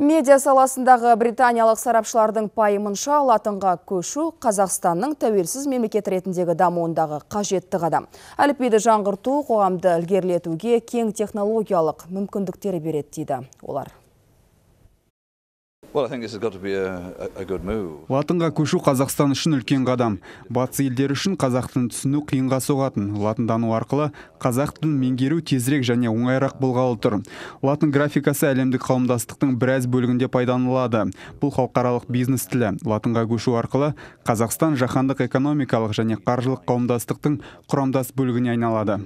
медиа саласындағы британиялық сарапшылардың пайымынша латынға көшу қазақстанның тәуелсіз мемлекет ретіндегі дамуындағы қажетті қадам әліпбиді жаңғырту қоғамды ілгерілетуге кең технологиялық мүмкіндіктер береді дейді олар латынға көшу қазақстан үшін үлкен қадам батыс елдері үшін қазақтың түсіну қиынға соғатын латындану арқылы қазақ тілін меңгеру тезірек және оңайырақ болғалы тұр латын графикасы әлемдік қауымдастықтың біраз бөлігінде пайдаланылады бұл халықаралық бизнес тілі латынға көшу арқылы қазақстан жаһандық экономикалық және қаржылық қауымдастықтың құрамдас бөлігіне айналады